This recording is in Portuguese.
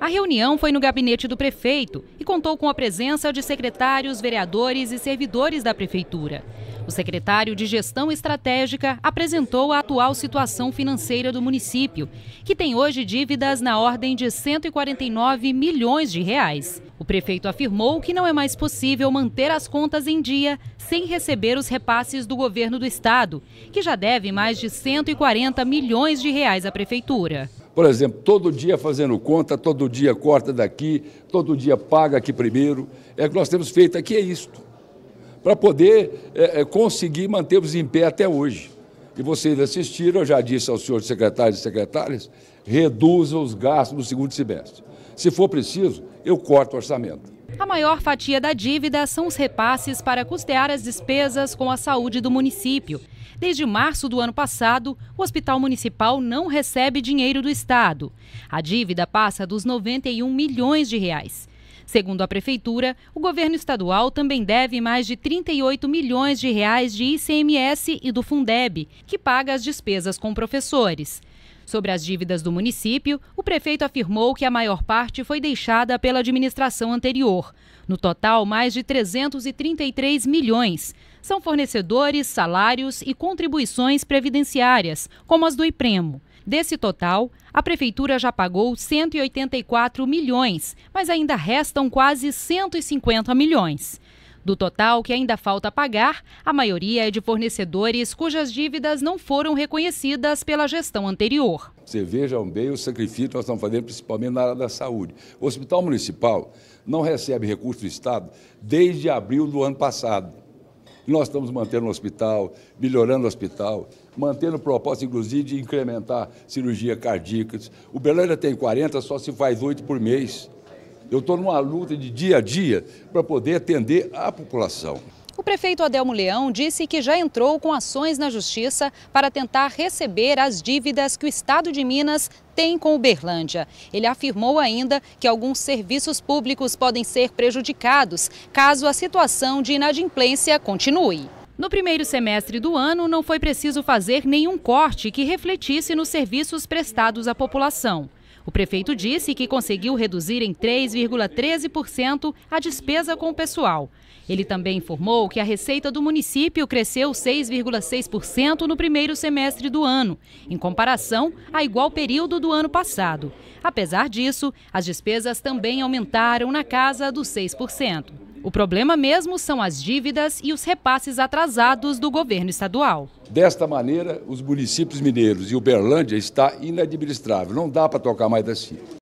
A reunião foi no gabinete do prefeito e contou com a presença de secretários, vereadores e servidores da prefeitura. O secretário de Gestão Estratégica apresentou a atual situação financeira do município, que tem hoje dívidas na ordem de 149 milhões de reais. O prefeito afirmou que não é mais possível manter as contas em dia sem receber os repasses do governo do estado, que já deve mais de 140 milhões de reais à prefeitura. Por exemplo, todo dia fazendo conta, todo dia corta daqui, todo dia paga aqui primeiro. É o que nós temos feito aqui, é isto. Para poder é, é conseguir manter-vos em pé até hoje. E vocês assistiram, eu já disse aos senhores secretários e secretárias, reduzam os gastos no segundo semestre. Se for preciso, eu corto o orçamento. A maior fatia da dívida são os repasses para custear as despesas com a saúde do município. Desde março do ano passado, o Hospital Municipal não recebe dinheiro do Estado. A dívida passa dos 91 milhões de reais. Segundo a prefeitura, o governo estadual também deve mais de 38 milhões de reais de ICMS e do Fundeb, que paga as despesas com professores. Sobre as dívidas do município, o prefeito afirmou que a maior parte foi deixada pela administração anterior. No total, mais de 333 milhões. São fornecedores, salários e contribuições previdenciárias, como as do IPREMO. Desse total, a prefeitura já pagou 184 milhões, mas ainda restam quase 150 milhões. Do total que ainda falta pagar, a maioria é de fornecedores cujas dívidas não foram reconhecidas pela gestão anterior. Você vejam bem o sacrifício que nós estamos fazendo, principalmente na área da saúde. O Hospital Municipal não recebe recurso do Estado desde abril do ano passado. Nós estamos mantendo o hospital, melhorando o hospital, mantendo o propósito, inclusive, de incrementar cirurgia cardíaca. O já tem 40, só se faz 8 por mês. Eu estou numa luta de dia a dia para poder atender a população. O prefeito Adelmo Leão disse que já entrou com ações na justiça para tentar receber as dívidas que o estado de Minas tem com Uberlândia. Ele afirmou ainda que alguns serviços públicos podem ser prejudicados caso a situação de inadimplência continue. No primeiro semestre do ano, não foi preciso fazer nenhum corte que refletisse nos serviços prestados à população. O prefeito disse que conseguiu reduzir em 3,13% a despesa com o pessoal. Ele também informou que a receita do município cresceu 6,6% no primeiro semestre do ano, em comparação a igual período do ano passado. Apesar disso, as despesas também aumentaram na casa dos 6%. O problema mesmo são as dívidas e os repasses atrasados do governo estadual. Desta maneira, os municípios mineiros e Uberlândia está inadministrável. Não dá para tocar mais assim.